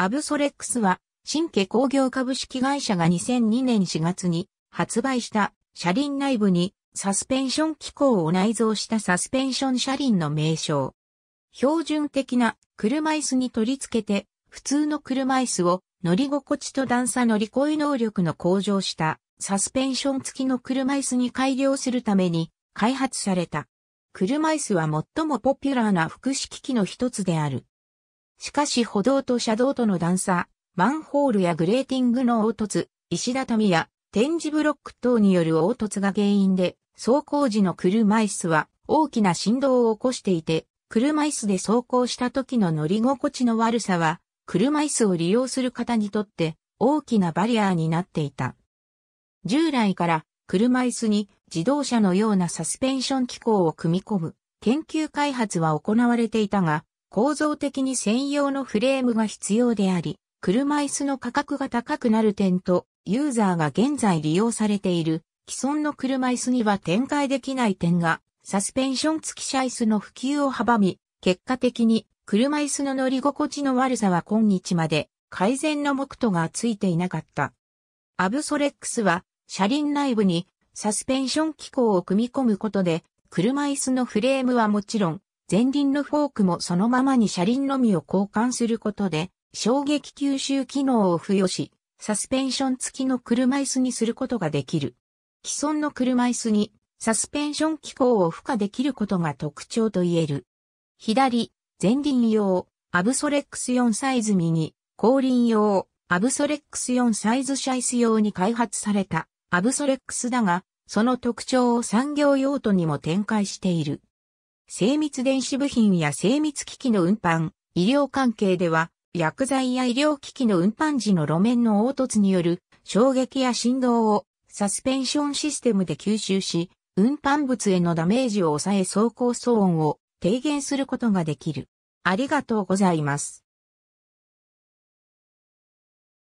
アブソレックスは、新家工業株式会社が2002年4月に発売した車輪内部にサスペンション機構を内蔵したサスペンション車輪の名称。標準的な車椅子に取り付けて普通の車椅子を乗り心地と段差乗り越え能力の向上したサスペンション付きの車椅子に改良するために開発された。車椅子は最もポピュラーな複式機の一つである。しかし歩道と車道との段差、マンホールやグレーティングの凹凸、石畳や展示ブロック等による凹凸が原因で、走行時の車椅子は大きな振動を起こしていて、車椅子で走行した時の乗り心地の悪さは、車椅子を利用する方にとって大きなバリアーになっていた。従来から車椅子に自動車のようなサスペンション機構を組み込む研究開発は行われていたが、構造的に専用のフレームが必要であり、車椅子の価格が高くなる点と、ユーザーが現在利用されている既存の車椅子には展開できない点が、サスペンション付き車椅子の普及を阻み、結果的に車椅子の乗り心地の悪さは今日まで改善の目途がついていなかった。アブソレックスは車輪内部にサスペンション機構を組み込むことで車椅子のフレームはもちろん前輪のフォークもそのままに車輪のみを交換することで、衝撃吸収機能を付与し、サスペンション付きの車椅子にすることができる。既存の車椅子にサスペンション機構を付加できることが特徴と言える。左、前輪用、アブソレックス4サイズ右、後輪用、アブソレックス4サイズシャイス用に開発されたアブソレックスだが、その特徴を産業用途にも展開している。精密電子部品や精密機器の運搬、医療関係では、薬剤や医療機器の運搬時の路面の凹凸による衝撃や振動をサスペンションシステムで吸収し、運搬物へのダメージを抑え走行騒音を低減することができる。ありがとうございます。